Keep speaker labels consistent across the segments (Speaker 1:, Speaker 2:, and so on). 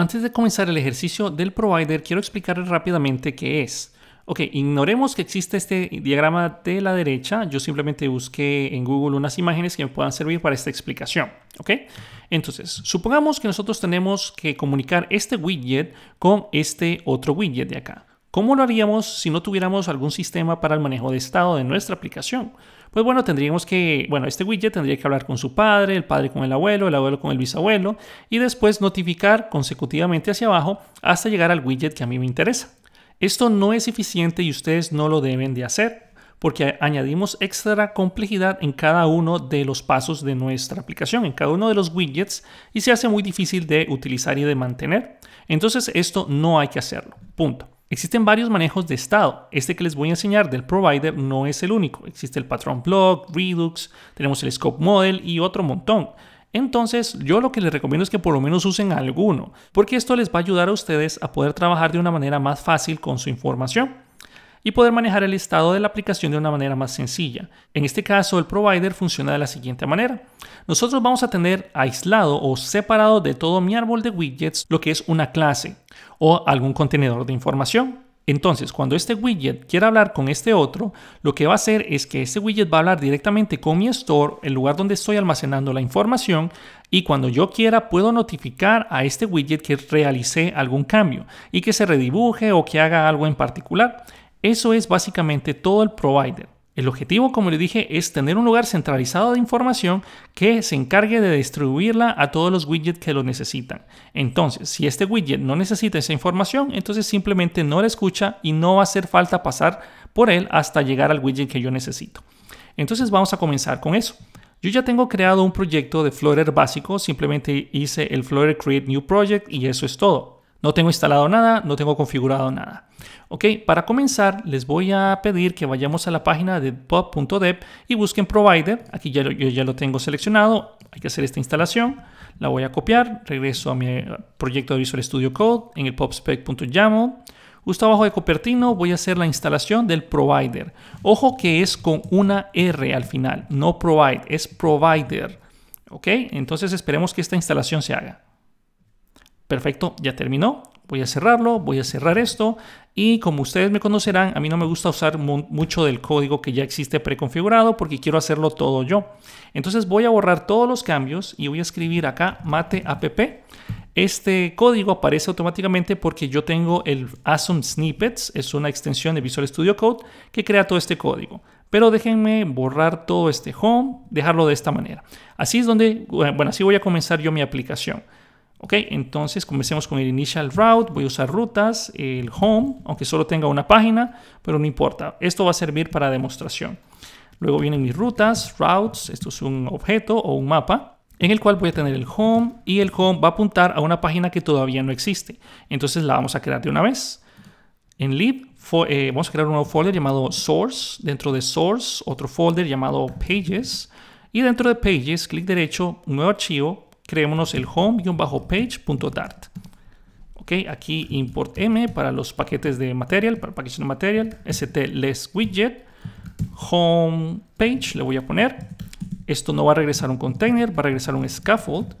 Speaker 1: Antes de comenzar el ejercicio del provider, quiero explicarles rápidamente qué es. Ok, ignoremos que existe este diagrama de la derecha. Yo simplemente busqué en Google unas imágenes que me puedan servir para esta explicación. Ok, entonces, supongamos que nosotros tenemos que comunicar este widget con este otro widget de acá. ¿Cómo lo haríamos si no tuviéramos algún sistema para el manejo de estado de nuestra aplicación? Pues bueno, tendríamos que, bueno, este widget tendría que hablar con su padre, el padre con el abuelo, el abuelo con el bisabuelo y después notificar consecutivamente hacia abajo hasta llegar al widget que a mí me interesa. Esto no es eficiente y ustedes no lo deben de hacer porque añadimos extra complejidad en cada uno de los pasos de nuestra aplicación, en cada uno de los widgets, y se hace muy difícil de utilizar y de mantener. Entonces esto no hay que hacerlo. Punto. Existen varios manejos de estado. Este que les voy a enseñar del provider no es el único. Existe el patrón block, Redux, tenemos el scope model y otro montón. Entonces, yo lo que les recomiendo es que por lo menos usen alguno, porque esto les va a ayudar a ustedes a poder trabajar de una manera más fácil con su información y poder manejar el estado de la aplicación de una manera más sencilla. En este caso, el provider funciona de la siguiente manera. Nosotros vamos a tener aislado o separado de todo mi árbol de widgets lo que es una clase o algún contenedor de información. Entonces, cuando este widget quiera hablar con este otro, lo que va a hacer es que este widget va a hablar directamente con mi store, el lugar donde estoy almacenando la información, y cuando yo quiera puedo notificar a este widget que realicé algún cambio y que se redibuje o que haga algo en particular. Eso es básicamente todo el provider. El objetivo, como le dije, es tener un lugar centralizado de información que se encargue de distribuirla a todos los widgets que lo necesitan. Entonces, si este widget no necesita esa información, entonces simplemente no la escucha y no va a hacer falta pasar por él hasta llegar al widget que yo necesito. Entonces vamos a comenzar con eso. Yo ya tengo creado un proyecto de Flutter básico, simplemente hice el Flutter Create New Project y eso es todo. No tengo instalado nada, no tengo configurado nada. Ok, para comenzar les voy a pedir que vayamos a la página de pub.dev y busquen provider. Aquí ya, yo ya lo tengo seleccionado, hay que hacer esta instalación. La voy a copiar, regreso a mi eh, proyecto de Visual Studio Code en el pubspec.yaml. Justo abajo de copertino voy a hacer la instalación del provider. Ojo que es con una R al final, no provide, es provider. Ok, entonces esperemos que esta instalación se haga. Perfecto, ya terminó. Voy a cerrarlo, voy a cerrar esto y como ustedes me conocerán, a mí no me gusta usar mucho del código que ya existe preconfigurado porque quiero hacerlo todo yo. Entonces voy a borrar todos los cambios y voy a escribir acá mate app. Este código aparece automáticamente porque yo tengo el Asum Snippets, es una extensión de Visual Studio Code que crea todo este código. Pero déjenme borrar todo este home, dejarlo de esta manera. Así es donde, bueno, así voy a comenzar yo mi aplicación. Ok, entonces comencemos con el initial route, voy a usar rutas, el home, aunque solo tenga una página, pero no importa, esto va a servir para demostración. Luego vienen mis rutas, routes, esto es un objeto o un mapa, en el cual voy a tener el home y el home va a apuntar a una página que todavía no existe. Entonces la vamos a crear de una vez. En lib eh, vamos a crear un nuevo folder llamado source, dentro de source otro folder llamado pages y dentro de pages clic derecho, nuevo archivo creémonos el home-page.dart. y un bajo Ok, aquí import m para los paquetes de material, para package de material, stless widget, home page le voy a poner. Esto no va a regresar un container, va a regresar un scaffold.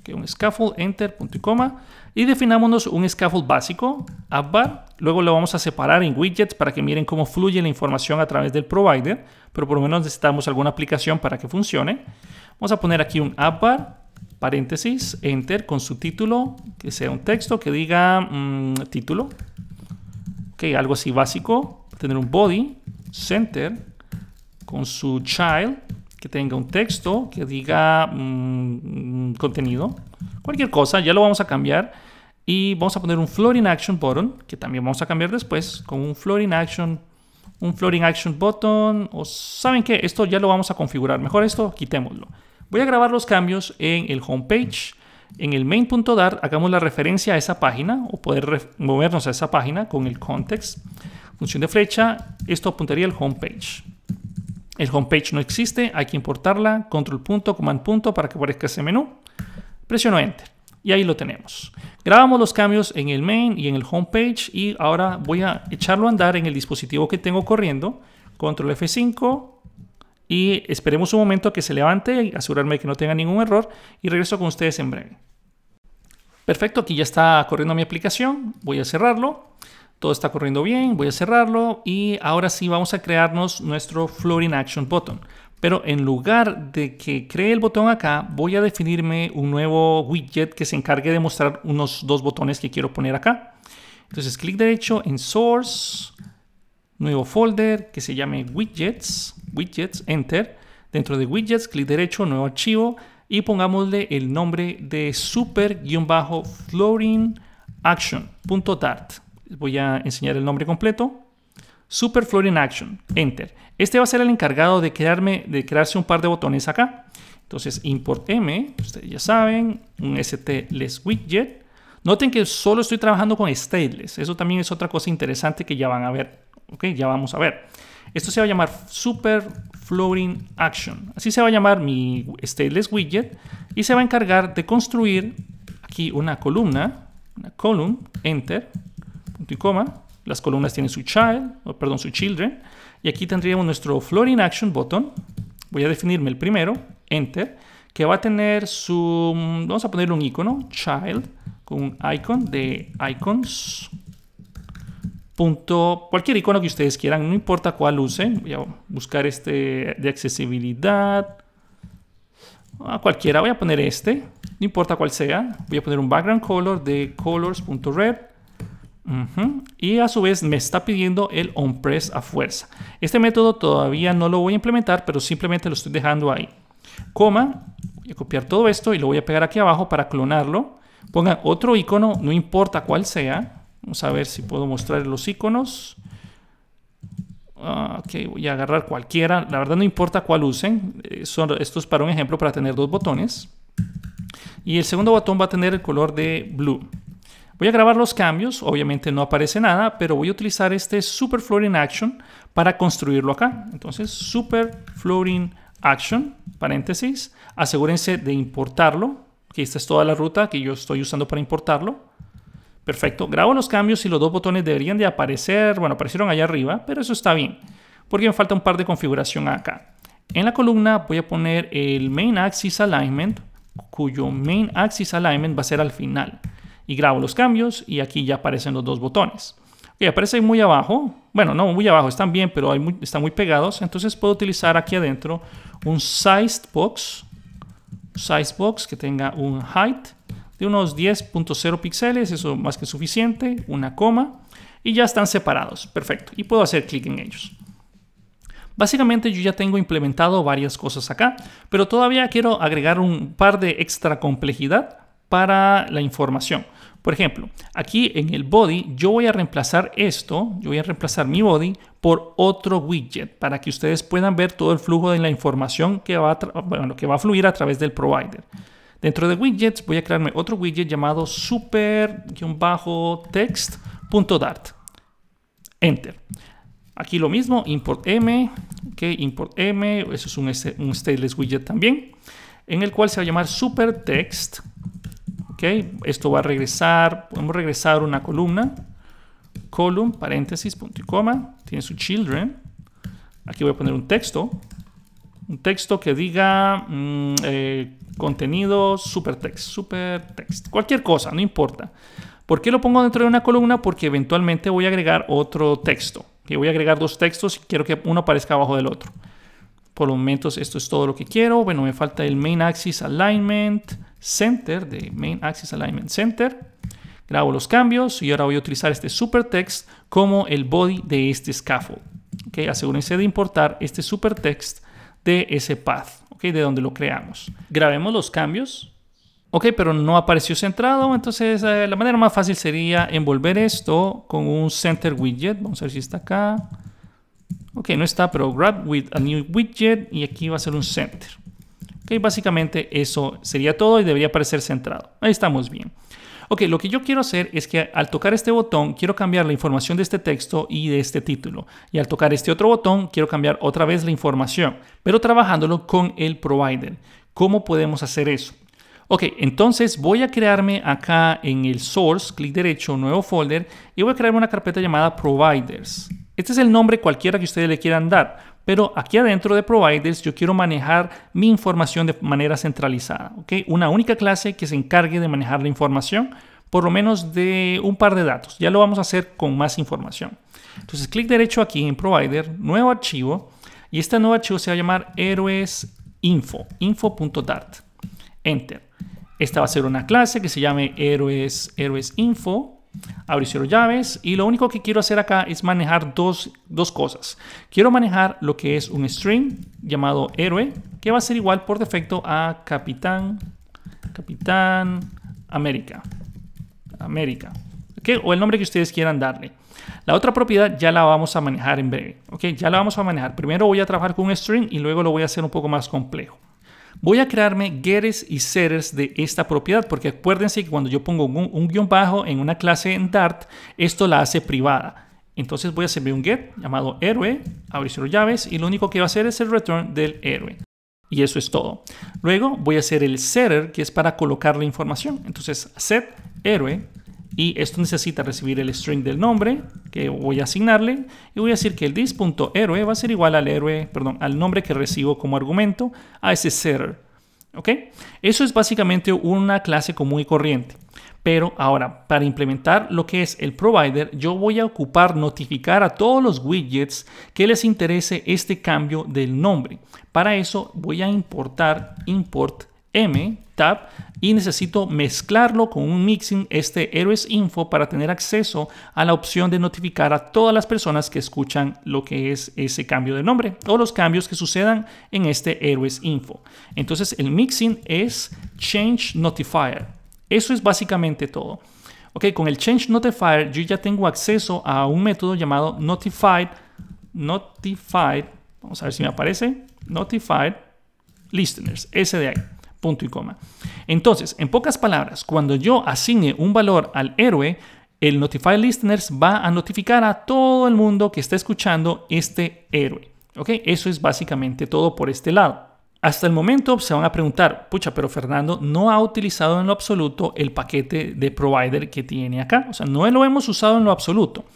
Speaker 1: Okay, un scaffold, enter, punto y coma. Y definámonos un scaffold básico, app bar. Luego lo vamos a separar en widgets para que miren cómo fluye la información a través del provider. Pero por lo menos necesitamos alguna aplicación para que funcione. Vamos a poner aquí un appbar paréntesis, enter con su título, que sea un texto que diga mm, título, ok, algo así básico, tener un body, center, con su child, que tenga un texto que diga mm, contenido, cualquier cosa, ya lo vamos a cambiar. Y vamos a poner un floating action button, que también vamos a cambiar después, con un floating action, un floating action button, o saben que esto ya lo vamos a configurar, mejor esto quitémoslo. Voy a grabar los cambios en el homepage. En el main.dar hagamos la referencia a esa página o poder movernos a esa página con el context. Función de flecha, esto apuntaría al homepage. El homepage no existe, hay que importarla, control punto, command punto para que aparezca ese menú. Presiono enter y ahí lo tenemos. Grabamos los cambios en el main y en el homepage y ahora voy a echarlo a andar en el dispositivo que tengo corriendo. Control F5, y esperemos un momento que se levante y asegurarme que no tenga ningún error y regreso con ustedes en breve. Perfecto, aquí ya está corriendo mi aplicación, voy a cerrarlo, todo está corriendo bien, voy a cerrarlo y ahora sí vamos a crearnos nuestro Floating Action Button. Pero en lugar de que cree el botón acá, voy a definirme un nuevo widget que se encargue de mostrar unos dos botones que quiero poner acá. Entonces clic derecho en Source, nuevo folder que se llame widgets, widgets, enter. Dentro de widgets, clic derecho, nuevo archivo y pongámosle el nombre de super-flooring Les Voy a enseñar el nombre completo. Super Flooring Action, Enter. Este va a ser el encargado de, de crearse un par de botones acá. Entonces, import M, ustedes ya saben, un stless widget. Noten que solo estoy trabajando con stateless. Eso también es otra cosa interesante que ya van a ver. ¿ok? Ya vamos a ver. Esto se va a llamar Super Floating Action. Así se va a llamar mi stateless widget y se va a encargar de construir aquí una columna, una column, enter, punto y coma. Las columnas tienen su child, o perdón, su children. Y aquí tendríamos nuestro floating action button. Voy a definirme el primero, enter, que va a tener su, vamos a ponerle un icono, child, con un icon de icons, cualquier icono que ustedes quieran, no importa cuál usen. Voy a buscar este de accesibilidad. A ah, cualquiera, voy a poner este, no importa cuál sea. Voy a poner un background color de colors.red. punto Y a su vez me está pidiendo el onPress a fuerza. Este método todavía no lo voy a implementar, pero simplemente lo estoy dejando ahí. Coma, voy a copiar todo esto y lo voy a pegar aquí abajo para clonarlo. Pongan otro icono, no importa cuál sea Vamos a ver si puedo mostrar los iconos. Ah, ok, voy a agarrar cualquiera. La verdad no importa cuál usen. Eh, esto es para un ejemplo para tener dos botones. Y el segundo botón va a tener el color de blue. Voy a grabar los cambios, obviamente no aparece nada, pero voy a utilizar este Super Floating Action para construirlo acá. Entonces, Super Floating Action, paréntesis, asegúrense de importarlo, que esta es toda la ruta que yo estoy usando para importarlo. Perfecto, grabo los cambios y los dos botones deberían de aparecer, bueno, aparecieron allá arriba, pero eso está bien, porque me falta un par de configuración acá. En la columna voy a poner el Main Axis Alignment, cuyo Main Axis Alignment va a ser al final. Y grabo los cambios y aquí ya aparecen los dos botones. Y aparecen muy abajo, bueno, no muy abajo, están bien, pero están muy pegados, entonces puedo utilizar aquí adentro un Sized Box, Size Box que tenga un Height, de unos 10.0 píxeles, eso más que suficiente, una coma, y ya están separados, perfecto, y puedo hacer clic en ellos. Básicamente yo ya tengo implementado varias cosas acá, pero todavía quiero agregar un par de extra complejidad para la información. Por ejemplo, aquí en el body yo voy a reemplazar esto, yo voy a reemplazar mi body por otro widget para que ustedes puedan ver todo el flujo de la información que va a, que va a fluir a través del provider. Dentro de widgets voy a crearme otro widget llamado super-text.dart. Enter. Aquí lo mismo, import m, ok, import m, eso es un, este, un stateless widget también, en el cual se va a llamar super text, ok, esto va a regresar, podemos regresar una columna, column, paréntesis, punto y coma, tiene su children, aquí voy a poner un texto, un texto que diga mm, eh, contenido supertext, text cualquier cosa, no importa. ¿Por qué lo pongo dentro de una columna? Porque eventualmente voy a agregar otro texto. Que voy a agregar dos textos y quiero que uno aparezca abajo del otro. Por lo momentos esto es todo lo que quiero. Bueno, me falta el Main Axis Alignment Center, de Main Axis Alignment Center. Grabo los cambios y ahora voy a utilizar este supertext como el body de este scaffold. Asegúrense de importar este supertext de ese path, De donde lo creamos. Grabemos los cambios. Ok, pero no apareció centrado, entonces eh, la manera más fácil sería envolver esto con un center widget. Vamos a ver si está acá. Ok, no está, pero grab with a new widget y aquí va a ser un center. Ok, básicamente eso sería todo y debería aparecer centrado. Ahí estamos bien ok, lo que yo quiero hacer es que al tocar este botón quiero cambiar la información de este texto y de este título. Y al tocar este otro botón quiero cambiar otra vez la información, pero trabajándolo con el provider. ¿Cómo podemos hacer eso? Ok, entonces voy a crearme acá en el source, clic derecho, nuevo folder, y voy a crearme una carpeta llamada providers. Este es el nombre cualquiera que ustedes le quieran dar, pero aquí adentro de providers yo quiero manejar mi información de manera centralizada, Una única clase que se encargue de manejar la información, por lo menos de un par de datos. Ya lo vamos a hacer con más información. Entonces, clic derecho aquí en provider, nuevo archivo, y este nuevo archivo se va a llamar héroes info, info.dart. Enter. Esta va a ser una clase que se llame héroes, héroes info Abrir cero llaves y lo único que quiero hacer acá es manejar dos, dos cosas. Quiero manejar lo que es un string llamado héroe que va a ser igual por defecto a capitán, capitán América, América, o el nombre que ustedes quieran darle. La otra propiedad ya la vamos a manejar en breve, ¿ok? Ya la vamos a manejar. Primero voy a trabajar con un string y luego lo voy a hacer un poco más complejo. Voy a crearme getters y setters de esta propiedad, porque acuérdense que cuando yo pongo un, guión bajo en una clase en Dart, esto la hace privada. Entonces voy a hacerme un get llamado héroe, abrir sus llaves, y lo único que va a hacer es el return del héroe. Y eso es todo. Luego voy a hacer el setter, que es para colocar la información. Entonces, set héroe y esto necesita recibir el string del nombre que voy a asignarle y voy a decir que el this.héroe va a ser igual al héroe, perdón, al nombre que recibo como argumento a ese setter. ¿Ok? Eso es básicamente una clase común y corriente. Pero ahora, para implementar lo que es el provider, yo voy a ocupar notificar a todos los widgets que les interese este cambio del nombre. Para eso voy a importar import M tab y necesito mezclarlo con un mixing este Héroes Info para tener acceso a la opción de notificar a todas las personas que escuchan lo que es ese cambio de nombre o los cambios que sucedan en este Héroes Info. Entonces el mixing es Change Notifier. Eso es básicamente todo. Ok, con el Change Notifier yo ya tengo acceso a un método llamado Notified. Notified. Vamos a ver si me aparece. Notified Listeners. Ese de ahí. Punto y coma. Entonces, en pocas palabras, cuando yo asigne un valor al héroe, el Notify Listeners va a notificar a todo el mundo que está escuchando este héroe. ¿Ok? Eso es básicamente todo por este lado. Hasta el momento se van a preguntar, pucha, pero Fernando no ha utilizado en lo absoluto el paquete de provider que tiene acá. O sea, no lo hemos usado en lo absoluto.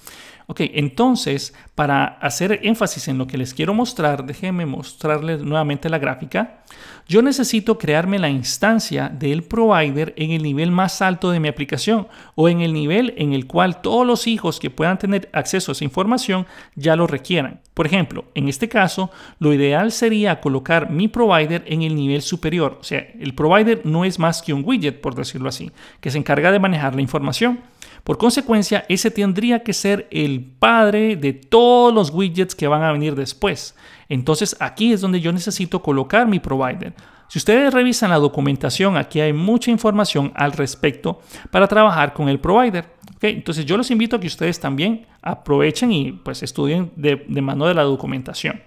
Speaker 1: Ok, entonces, para hacer énfasis en lo que les quiero mostrar, déjenme mostrarles nuevamente la gráfica. Yo necesito crearme la instancia del provider en el nivel más alto de mi aplicación o en el nivel en el cual todos los hijos que puedan tener acceso a esa información ya lo requieran. Por ejemplo, en este caso, lo ideal sería colocar mi provider en el nivel superior. O sea, el provider no es más que un widget, por decirlo así, que se encarga de manejar la información. Por consecuencia, ese tendría que ser el padre de todos los widgets que van a venir después. Entonces aquí es donde yo necesito colocar mi provider. Si ustedes revisan la documentación, aquí hay mucha información al respecto para trabajar con el provider. Entonces yo los invito a que ustedes también aprovechen y pues estudien de, de mano de la documentación.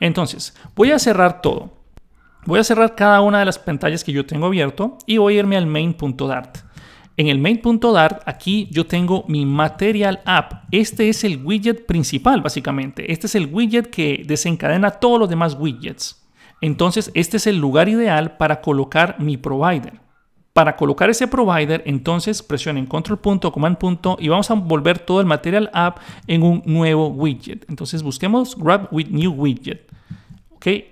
Speaker 1: Entonces, voy a cerrar todo. Voy a cerrar cada una de las pantallas que yo tengo abierto y voy a irme al main.dart. En el main.dart, aquí yo tengo mi material app. Este es el widget principal, básicamente. Este es el widget que desencadena todos los demás widgets. Entonces, este es el lugar ideal para colocar mi provider. Para colocar ese provider, entonces presionen control punto, command punto y vamos a volver todo el material app en un nuevo widget. Entonces busquemos grab with new widget.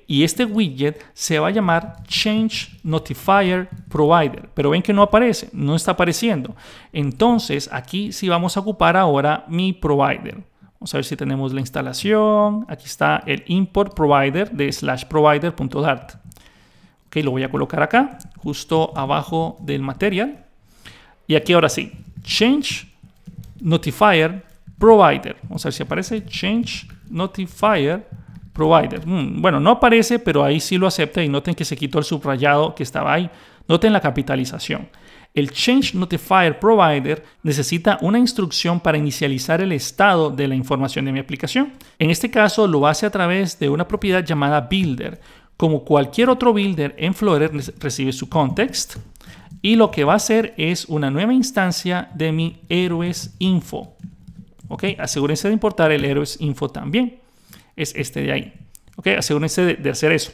Speaker 1: Y este widget se va a llamar Change Notifier Provider, pero ven que no aparece, no está apareciendo. Entonces aquí sí vamos a ocupar ahora mi provider. Vamos a ver si tenemos la instalación. Aquí está el import provider de slash provider.dart. lo voy a colocar acá, justo abajo del material. Y aquí ahora sí, change notifier provider. Vamos a ver si aparece change notifier Provider. Mm, bueno, no aparece, pero ahí sí lo acepta y noten que se quitó el subrayado que estaba ahí. Noten la capitalización. El Change Notifier Provider necesita una instrucción para inicializar el estado de la información de mi aplicación. En este caso lo hace a través de una propiedad llamada Builder. Como cualquier otro builder en Flutter recibe su context y lo que va a hacer es una nueva instancia de mi héroes info. ¿Ok? Asegúrense de importar el héroes info también es este de ahí. ¿Ok? Asegúrense de, hacer eso.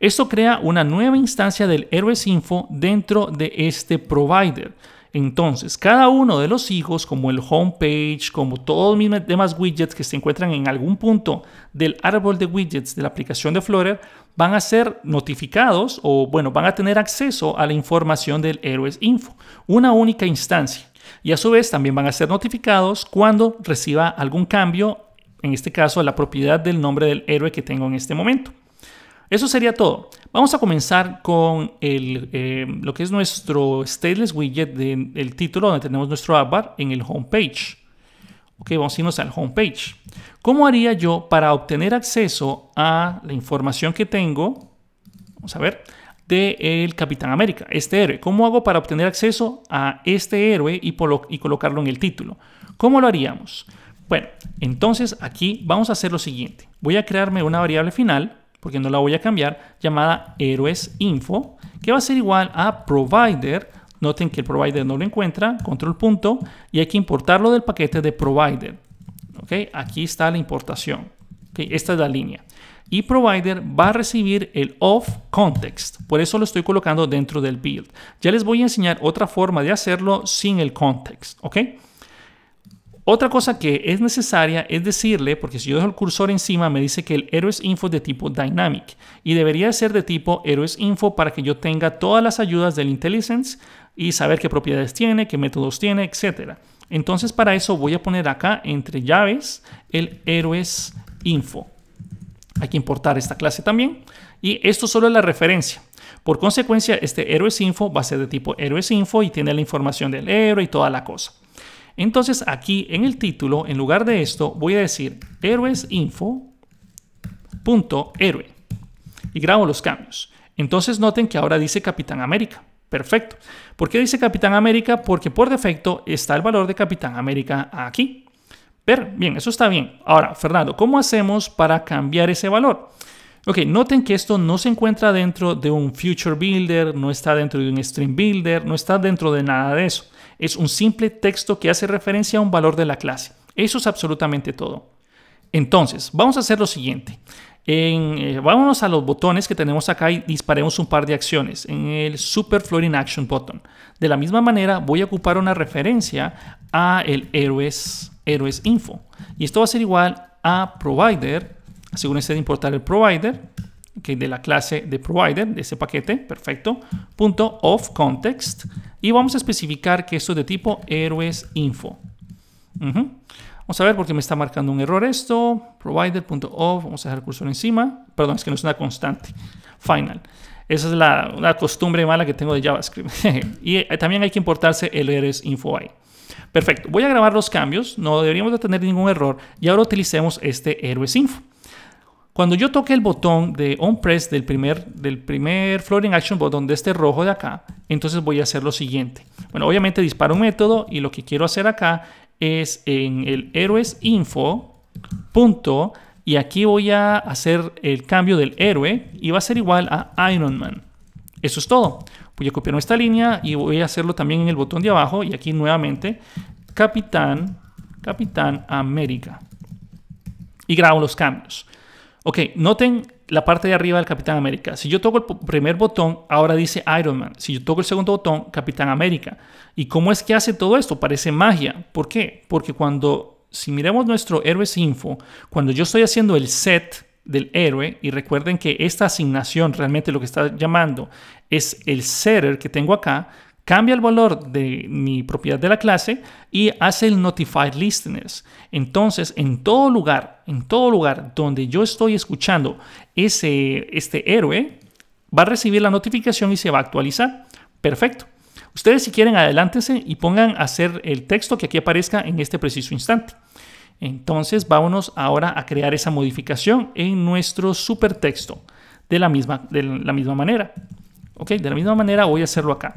Speaker 1: Esto crea una nueva instancia del Héroes Info dentro de este provider. Entonces, cada uno de los hijos, como el homepage, como todos mis demás widgets que se encuentran en algún punto del árbol de widgets de la aplicación de Flutter, van a ser notificados o, bueno, van a tener acceso a la información del Héroes Info, una única instancia. Y a su vez también van a ser notificados cuando reciba algún cambio en este caso, la propiedad del nombre del héroe que tengo en este momento. Eso sería todo. Vamos a comenzar con eh, lo que es nuestro stateless widget del título donde tenemos nuestro bar en el homepage. Ok, vamos a irnos al homepage. ¿Cómo haría yo para obtener acceso a la información que tengo? Vamos a ver. De el Capitán América, este héroe. ¿Cómo hago para obtener acceso a este héroe y colocarlo en el título? ¿Cómo lo haríamos? Bueno, entonces aquí vamos a hacer lo siguiente. Voy a crearme una variable final, porque no la voy a cambiar, llamada info, que va a ser igual a provider. Noten que el provider no lo encuentra, control punto, y hay que importarlo del paquete de provider. ¿Okay? Aquí está la importación. ¿Okay? Esta es la línea. Y provider va a recibir el off context. Por eso lo estoy colocando dentro del build. Ya les voy a enseñar otra forma de hacerlo sin el context. ¿Ok? Otra cosa que es necesaria es decirle, porque si yo dejo el cursor encima me dice que el héroes info es de tipo dynamic y debería ser de tipo héroes info para que yo tenga todas las ayudas del intelligence y saber qué propiedades tiene, qué métodos tiene, etc. Entonces para eso voy a poner acá entre llaves el héroes info. Hay que importar esta clase también. Y esto solo es la referencia. Por consecuencia, este héroes info va a ser de tipo héroes info y tiene la información del héroe y toda la cosa. Entonces aquí en el título, en lugar de esto, voy a decir héroesinfo.héroe y grabo los cambios. Entonces noten que ahora dice Capitán América. Perfecto. ¿Por qué dice Capitán América? Porque por defecto está el valor de Capitán América aquí. Pero, bien, eso está bien. Ahora, Fernando, ¿cómo hacemos para cambiar ese valor? Ok, noten que esto no se encuentra dentro de un Future Builder, no está dentro de un Stream Builder, no está dentro de nada de eso es un simple texto que hace referencia a un valor de la clase. Eso es absolutamente todo. Entonces, vamos a hacer lo siguiente. Eh, vámonos a los botones que tenemos acá y disparemos un par de acciones en el Super Floating Action Button. De la misma manera voy a ocupar una referencia a el héroes, info. Y esto va a ser igual a provider, asegúrense de importar el provider, que de la clase de provider, de ese paquete, perfecto, punto of context, y vamos a especificar que esto es de tipo héroes info. Vamos a ver por qué me está marcando un error esto, provider.of, vamos a dejar el cursor encima, perdón, es que no es una constante, final. Esa es la, una costumbre mala que tengo de JavaScript. y eh, también hay que importarse el héroes info ahí. Perfecto, voy a grabar los cambios, no deberíamos de tener ningún error y ahora utilicemos este héroes info. Cuando yo toque el botón de on press del primer, del primer floating action botón de este rojo de acá, entonces voy a hacer lo siguiente. Bueno, obviamente disparo un método y lo que quiero hacer acá es en el héroes info punto y aquí voy a hacer el cambio del héroe y va a ser igual a Iron Man. Eso es todo. Voy a copiar esta línea y voy a hacerlo también en el botón de abajo y aquí nuevamente Capitán, Capitán América. Y grabo los cambios. Ok, noten la parte de arriba del Capitán América. Si yo toco el primer botón, ahora dice Iron Man. Si yo toco el segundo botón, Capitán América. ¿Y cómo es que hace todo esto? Parece magia. ¿Por qué? Porque cuando, si miramos nuestro héroes info, cuando yo estoy haciendo el set del héroe, y recuerden que esta asignación realmente lo que está llamando es el setter que tengo acá, cambia el valor de mi propiedad de la clase y hace el notified listeners. Entonces, en todo lugar, en todo lugar donde yo estoy escuchando ese, este héroe, va a recibir la notificación y se va a actualizar. Perfecto. Ustedes si quieren, adelántense y pongan a hacer el texto que aquí aparezca en este preciso instante. Entonces, vámonos ahora a crear esa modificación en nuestro supertexto de la misma, de la misma manera. Ok, de la misma manera voy a hacerlo acá.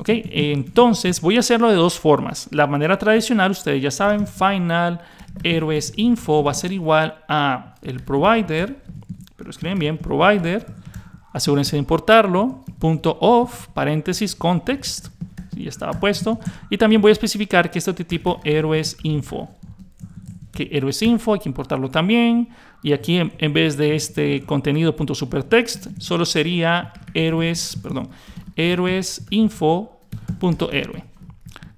Speaker 1: ¿Ok? Entonces voy a hacerlo de dos formas. La manera tradicional, ustedes ya saben, final héroes info va a ser igual a el provider, pero escriben bien, provider, asegúrense de importarlo, punto of paréntesis, context, ya estaba puesto, y también voy a especificar que este tipo héroes info, que héroes info hay que importarlo también, y aquí en, vez de este contenido punto supertext, solo sería héroes, perdón, héroesinfo.héroe.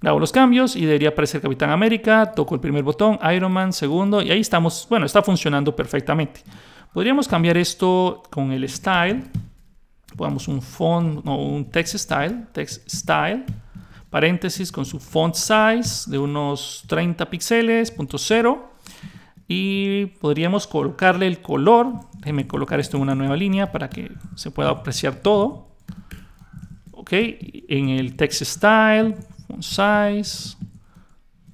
Speaker 1: Grabo los cambios y debería aparecer Capitán América. Toco el primer botón, Iron Man, segundo, y ahí estamos. Bueno, está funcionando perfectamente. Podríamos cambiar esto con el style. Pongamos un font, o un text style, text style, paréntesis con su font size de unos 30 píxeles, punto cero. Y podríamos colocarle el color. Déjenme colocar esto en una nueva línea para que se pueda apreciar todo ok, en el text style, font size,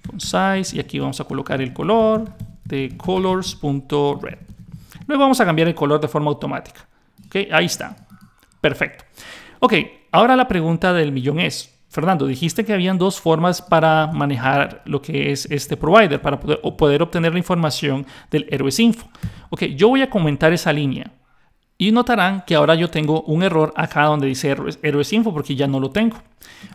Speaker 1: font size, y aquí vamos a colocar el color de colors.red. Luego vamos a cambiar el color de forma automática. Ok, ahí está. Perfecto. Ok, ahora la pregunta del millón es, Fernando, dijiste que habían dos formas para manejar lo que es este provider, para poder, obtener la información del héroes info. Ok, yo voy a comentar esa línea. Y notarán que ahora yo tengo un error acá donde dice héroes info porque ya no lo tengo.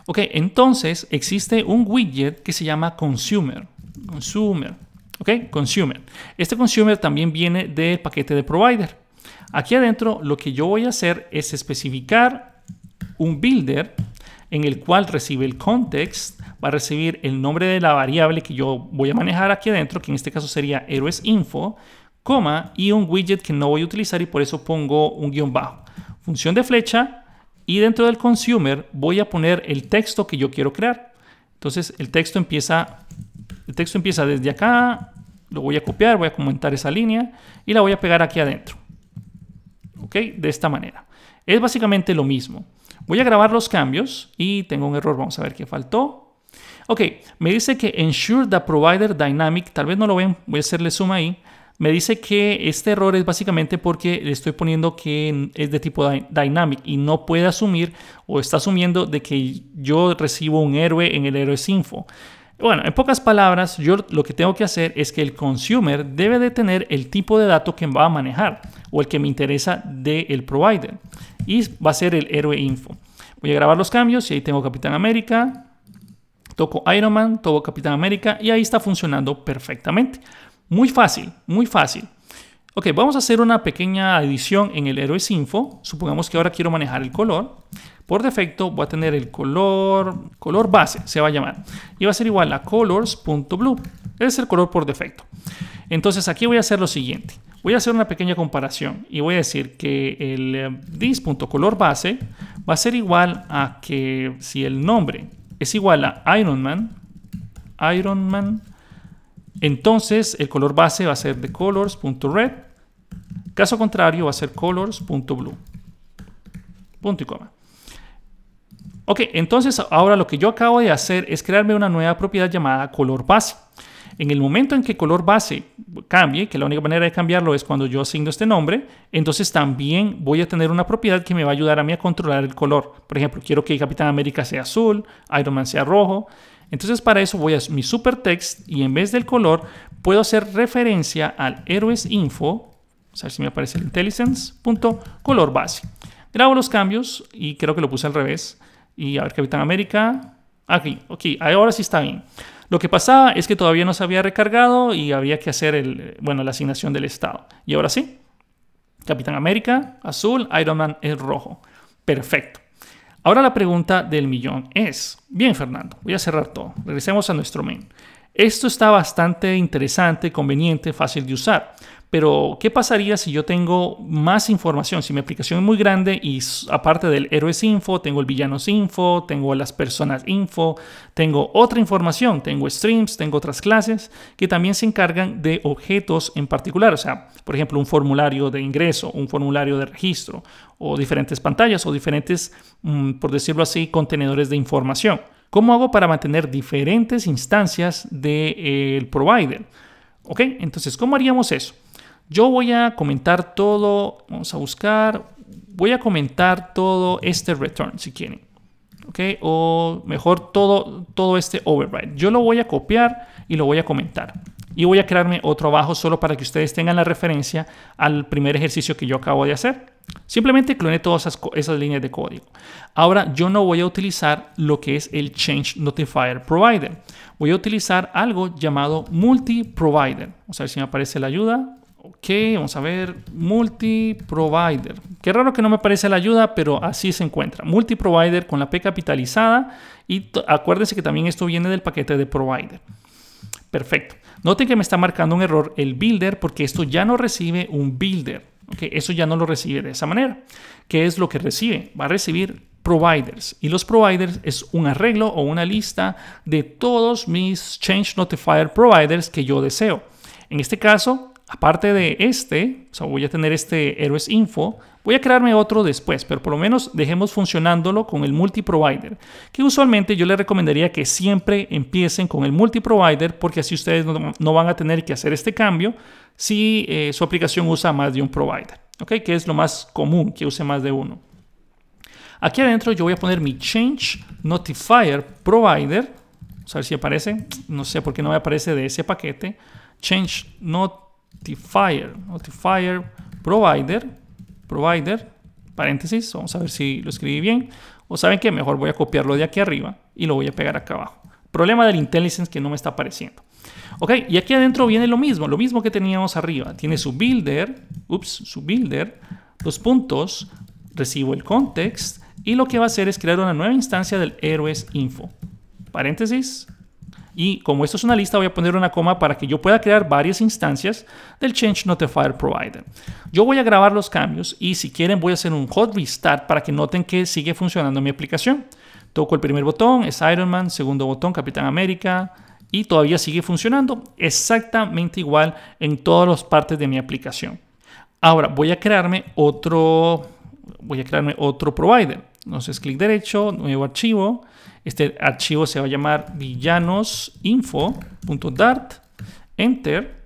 Speaker 1: Ok, entonces existe un widget que se llama consumer. Consumer. Ok, consumer. Este consumer también viene del paquete de provider. Aquí adentro lo que yo voy a hacer es especificar un builder en el cual recibe el context, va a recibir el nombre de la variable que yo voy a manejar aquí adentro, que en este caso sería héroes info coma y un widget que no voy a utilizar y por eso pongo un guión bajo. Función de flecha y dentro del consumer voy a poner el texto que yo quiero crear. Entonces el texto empieza, el texto empieza desde acá, lo voy a copiar, voy a comentar esa línea y la voy a pegar aquí adentro. ¿Ok? De esta manera. Es básicamente lo mismo. Voy a grabar los cambios y tengo un error, vamos a ver qué faltó. Ok, me dice que ensure the provider dynamic, tal vez no lo ven, voy a hacerle zoom ahí me dice que este error es básicamente porque le estoy poniendo que es de tipo dynamic y no puede asumir o está asumiendo de que yo recibo un héroe en el héroe info. Bueno, en pocas palabras, yo lo que tengo que hacer es que el consumer debe de tener el tipo de dato que va a manejar o el que me interesa del provider y va a ser el héroe info. Voy a grabar los cambios y ahí tengo Capitán América, toco Iron Man, toco Capitán América y ahí está funcionando perfectamente. Muy fácil, muy fácil. Ok, vamos a hacer una pequeña edición en el Héroes Info. Supongamos que ahora quiero manejar el color. Por defecto voy a tener el color, color base se va a llamar. Y va a ser igual a colors.blue. Es el color por defecto. Entonces aquí voy a hacer lo siguiente. Voy a hacer una pequeña comparación y voy a decir que el eh, dis.color base va a ser igual a que si el nombre es igual a Iron Man, Iron Man entonces el color base va a ser de colors.red. Caso contrario va a ser colors.blue. Punto y coma. Ok, entonces ahora lo que yo acabo de hacer es crearme una nueva propiedad llamada color base. En el momento en que color base cambie, que la única manera de cambiarlo es cuando yo asigno este nombre, entonces también voy a tener una propiedad que me va a ayudar a mí a controlar el color. Por ejemplo, quiero que Capitán América sea azul, Iron Man sea rojo, entonces para eso voy a mi super text y en vez del color puedo hacer referencia al héroes info, a ver si me aparece el intelligence.color base. Grabo los cambios y creo que lo puse al revés. Y a ver, Capitán América, aquí, ok, ahora sí está bien. Lo que pasaba es que todavía no se había recargado y había que hacer el, bueno, la asignación del estado. Y ahora sí, Capitán América, azul, Iron Man es rojo. Perfecto. Ahora la pregunta del millón es, bien Fernando, voy a cerrar todo, regresemos a nuestro main. Esto está bastante interesante, conveniente, fácil de usar. Pero, ¿qué pasaría si yo tengo más información? Si mi aplicación es muy grande y aparte del héroes info, tengo el villanos info, tengo las personas info, tengo otra información, tengo streams, tengo otras clases que también se encargan de objetos en particular. O sea, por ejemplo, un formulario de ingreso, un formulario de registro, o diferentes pantallas, o diferentes, mm, por decirlo así, contenedores de información. ¿Cómo hago para mantener diferentes instancias del de, eh, provider? ¿Ok? Entonces, ¿cómo haríamos eso? Yo voy a comentar todo, vamos a buscar, voy a comentar todo este return si quieren. ¿Ok? O mejor todo, todo este override. Yo lo voy a copiar y lo voy a comentar. Y voy a crearme otro abajo solo para que ustedes tengan la referencia al primer ejercicio que yo acabo de hacer. Simplemente cloné todas esas, esas líneas de código. Ahora yo no voy a utilizar lo que es el Change Notifier Provider. Voy a utilizar algo llamado Multi Provider. Vamos a ver si me aparece la ayuda. Ok, vamos a ver. Multi-provider. Qué raro que no me aparece la ayuda, pero así se encuentra. Multi-provider con la P capitalizada. Y acuérdense que también esto viene del paquete de provider. Perfecto. Noten que me está marcando un error el builder porque esto ya no recibe un builder. Okay, eso ya no lo recibe de esa manera. ¿Qué es lo que recibe? Va a recibir providers. Y los providers es un arreglo o una lista de todos mis change notifier providers que yo deseo. En este caso, aparte de este, o sea, voy a tener este heroes info, voy a crearme otro después, pero por lo menos dejemos funcionándolo con el multi-provider, que usualmente yo les recomendaría que siempre empiecen con el multi-provider, porque así ustedes no, van a tener que hacer este cambio si eh, su aplicación usa más de un provider, ¿ok? Que es lo más común, que use más de uno. Aquí adentro yo voy a poner mi change notifier provider, a ver si aparece, no sé por qué no me aparece de ese paquete, change notifier notifier, notifier provider, provider, paréntesis, vamos a ver si lo escribí bien, o saben que mejor voy a copiarlo de aquí arriba y lo voy a pegar acá abajo. Problema del intelligence que no me está apareciendo. Ok, y aquí adentro viene lo mismo, lo mismo que teníamos arriba. Tiene su builder, ups, su builder, dos puntos, recibo el context y lo que va a hacer es crear una nueva instancia del héroes info. Paréntesis, y como esto es una lista, voy a poner una coma para que yo pueda crear varias instancias del Change Notifier Provider. Yo voy a grabar los cambios y si quieren voy a hacer un hot restart para que noten que sigue funcionando mi aplicación. Toco el primer botón, es Iron Man, segundo botón, Capitán América, y todavía sigue funcionando exactamente igual en todas las partes de mi aplicación. Ahora voy a crearme otro, voy a crearme otro provider. Entonces clic derecho, nuevo archivo este archivo se va a llamar villanosinfo.dart. Enter.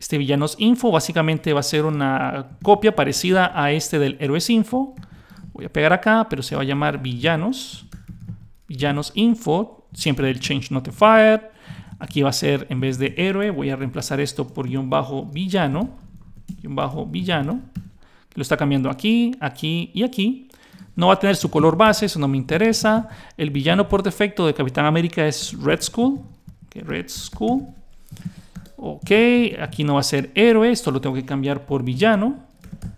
Speaker 1: Este villanosinfo básicamente va a ser una copia parecida a este del héroesinfo. Voy a pegar acá, pero se va a llamar villanos. Villanos siempre del change notifier. Aquí va a ser en vez de héroe, voy a reemplazar esto por guión bajo villano. Guión bajo villano. Lo está cambiando aquí, aquí y aquí. No va a tener su color base, eso no me interesa. El villano por defecto de Capitán América es Red School. Red School. Ok, aquí no va a ser héroe, esto lo tengo que cambiar por villano.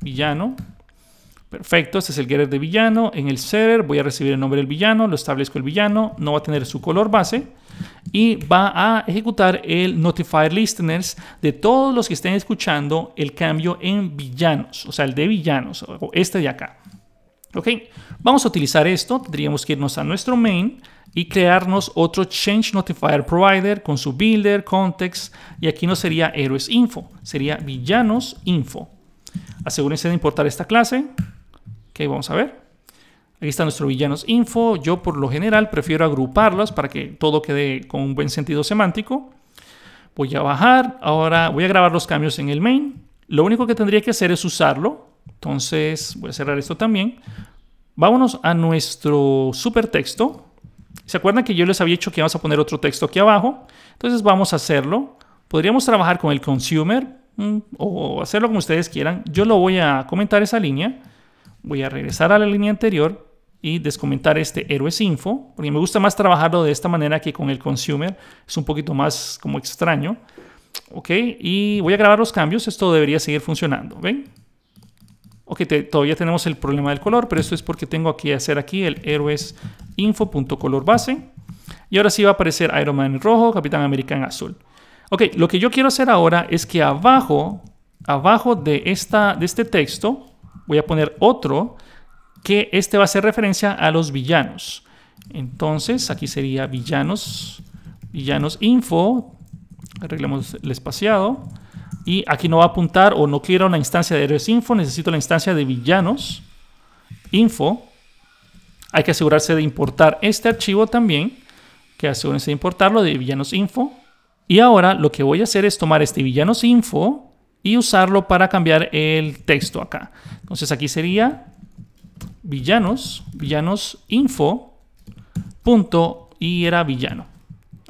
Speaker 1: Villano. Perfecto, este es el getter de villano. En el setter voy a recibir el nombre del villano, lo establezco el villano, no va a tener su color base y va a ejecutar el notifier listeners de todos los que estén escuchando el cambio en villanos, o sea, el de villanos, o este de acá. Ok, vamos a utilizar esto. Tendríamos que irnos a nuestro main y crearnos otro change notifier provider con su builder, context. Y aquí no sería héroes info, sería villanos info. Asegúrense de importar esta clase. Ok, vamos a ver. Aquí está nuestro villanos info. Yo por lo general prefiero agruparlos para que todo quede con un buen sentido semántico. Voy a bajar. Ahora voy a grabar los cambios en el main. Lo único que tendría que hacer es usarlo entonces voy a cerrar esto también. Vámonos a nuestro super texto. ¿Se acuerdan que yo les había dicho que vamos a poner otro texto aquí abajo? Entonces vamos a hacerlo. Podríamos trabajar con el consumer mm, o hacerlo como ustedes quieran. Yo lo voy a comentar esa línea. Voy a regresar a la línea anterior y descomentar este héroes info, porque me gusta más trabajarlo de esta manera que con el consumer. Es un poquito más como extraño. Ok, y voy a grabar los cambios. Esto debería seguir funcionando. ¿Ven? Ok, todavía tenemos el problema del color, pero esto es porque tengo que hacer aquí el héroes info.color base. Y ahora sí va a aparecer Iron Man rojo, Capitán América en azul. Ok, lo que yo quiero hacer ahora es que abajo, abajo de, esta, de este texto, voy a poner otro que este va a hacer referencia a los villanos. Entonces, aquí sería villanos, villanos info, arreglemos el espaciado, y aquí no va a apuntar o no quiero una instancia de héroes info, necesito la instancia de villanos info. Hay que asegurarse de importar este archivo también, que asegúrense de importarlo de villanos info. Y ahora lo que voy a hacer es tomar este villanos info y usarlo para cambiar el texto acá. Entonces aquí sería villanos, villanos info, punto, y era villano.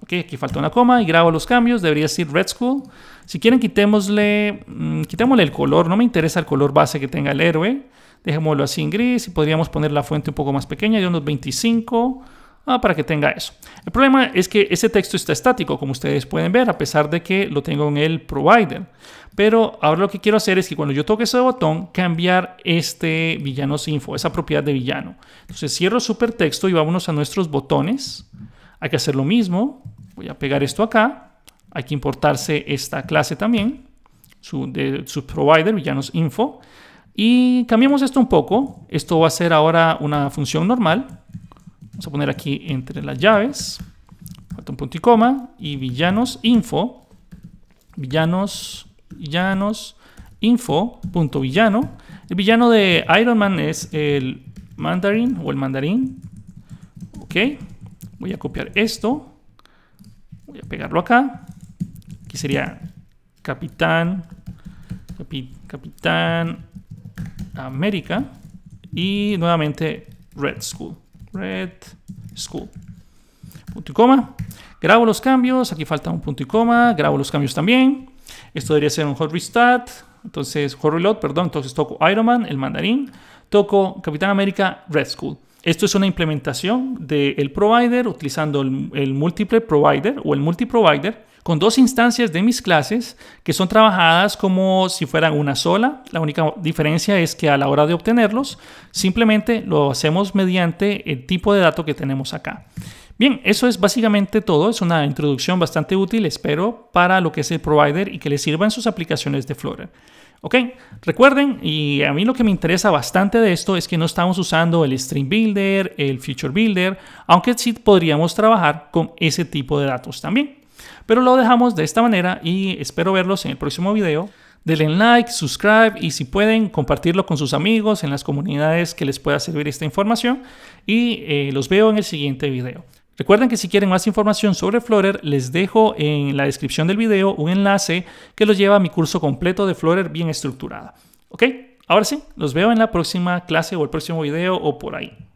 Speaker 1: Ok, aquí falta una coma y grabo los cambios, debería decir Red School. Si quieren, mm, quitémosle, el color. No me interesa el color base que tenga el héroe. Dejémoslo así en gris y podríamos poner la fuente un poco más pequeña, de unos 25, ah, para que tenga eso. El problema es que ese texto está estático, como ustedes pueden ver, a pesar de que lo tengo en el provider. Pero ahora lo que quiero hacer es que cuando yo toque ese botón, cambiar este villano info, esa propiedad de villano. Entonces cierro super texto y vámonos a nuestros botones. Hay que hacer lo mismo. Voy a pegar esto acá hay que importarse esta clase también, su, de, su provider, villanos info. Y cambiamos esto un poco. Esto va a ser ahora una función normal. Vamos a poner aquí entre las llaves. Falta un punto y coma. Y villanos info. Villanos, villanos, info, punto villano. El villano de Iron Man es el mandarin o el mandarín. Ok. Voy a copiar esto. Voy a pegarlo acá. Aquí sería Capitán, Capitán América y nuevamente Red School. Red School. Punto y coma. Grabo los cambios. Aquí falta un punto y coma. Grabo los cambios también. Esto debería ser un hot restart. Entonces, hot reload, perdón. Entonces toco Iron Man, el mandarín. Toco Capitán América, Red School. Esto es una implementación del provider utilizando el, el múltiple provider o el multiprovider con dos instancias de mis clases que son trabajadas como si fueran una sola. La única diferencia es que a la hora de obtenerlos, simplemente lo hacemos mediante el tipo de dato que tenemos acá. Bien, eso es básicamente todo. Es una introducción bastante útil, espero, para lo que es el provider y que le sirva en sus aplicaciones de flora Ok, recuerden, y a mí lo que me interesa bastante de esto es que no estamos usando el Stream Builder, el Future Builder, aunque sí podríamos trabajar con ese tipo de datos también. Pero lo dejamos de esta manera y espero verlos en el próximo video. Denle like, subscribe y si pueden compartirlo con sus amigos en las comunidades que les pueda servir esta información y eh, los veo en el siguiente video. Recuerden que si quieren más información sobre Flutter, les dejo en la descripción del video un enlace que los lleva a mi curso completo de Flutter bien estructurada. ¿Ok? Ahora sí, los veo en la próxima clase o el próximo video o por ahí.